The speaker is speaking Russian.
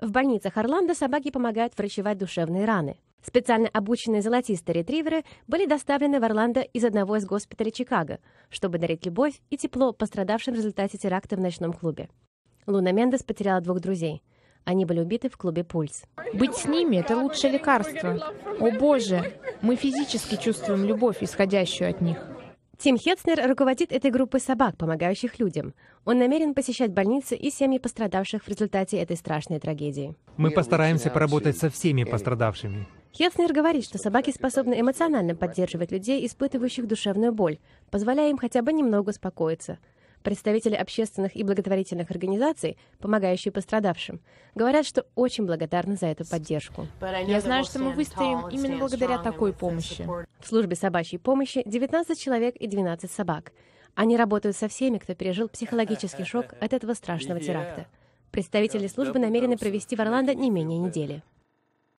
В больницах Орландо собаки помогают врачевать душевные раны. Специально обученные золотистые ретриверы были доставлены в Орландо из одного из госпиталей Чикаго, чтобы дарить любовь и тепло пострадавшим в результате теракта в ночном клубе. Луна Мендес потеряла двух друзей. Они были убиты в клубе «Пульс». Быть с ними — это лучшее лекарство. О боже, мы физически чувствуем любовь, исходящую от них. Тим Хетцнер руководит этой группой собак, помогающих людям. Он намерен посещать больницы и семьи пострадавших в результате этой страшной трагедии. Мы постараемся поработать со всеми пострадавшими. Хетцнер говорит, что собаки способны эмоционально поддерживать людей, испытывающих душевную боль, позволяя им хотя бы немного успокоиться представители общественных и благотворительных организаций, помогающие пострадавшим, говорят, что очень благодарны за эту поддержку. Я знаю, что мы выстоим именно благодаря такой помощи. В службе собачьей помощи 19 человек и 12 собак. Они работают со всеми, кто пережил психологический шок от этого страшного теракта. Представители службы намерены провести в Орландо не менее недели.